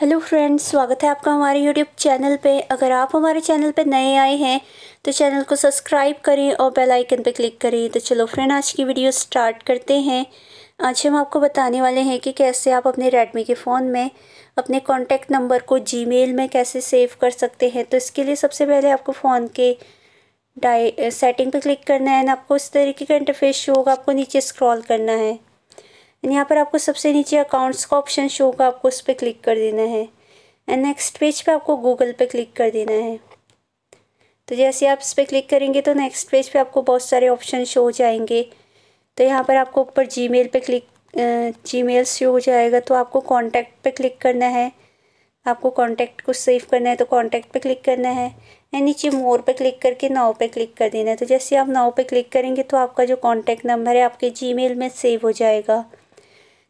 hello friends स्वागत है आपका हमारे यूट्यूब चैनल पे अगर आप हमारे चैनल पे नए आए हैं तो चैनल को सब्सक्राइब करें और बेल आइकन पे क्लिक करें तो चलो फ्रेंड आज की वीडियो स्टार्ट करते हैं आज हम आपको बताने वाले हैं कि कैसे आप अपने रेडमी के फ़ोन में अपने कॉन्टैक्ट नंबर को जी में कैसे सेव कर सकते हैं तो इसके लिए सबसे पहले आपको फ़ोन के डाई सेटिंग पर क्लिक करना है एंड आपको इस तरीके का इंटरफेस शो होगा आपको नीचे स्क्रॉल करना है एंड यहाँ पर आपको सबसे नीचे अकाउंट्स का ऑप्शन शो होगा आपको उस पर क्लिक कर देना है एंड नेक्स्ट पेज पे आपको गूगल पे क्लिक कर देना है तो जैसे आप इस पर क्लिक करेंगे तो नेक्स्ट पेज पे आपको बहुत सारे ऑप्शन शो हो जाएंगे तो यहाँ पर आपको ऊपर जी मेल पर क्लिक जी मेल शो हो जाएगा तो आपको कॉन्टैक्ट पर क्लिक करना है आपको कॉन्टैक्ट को सेव करना है तो कॉन्टैक्ट पर क्लिक करना है एंड नीचे मोर पे क्लिक करके नाव पे क्लिक कर देना है तो जैसे आप नाव पे क्लिक करेंगे तो आपका जो कॉन्टैक्ट नंबर है आपके जीमेल में सेव हो जाएगा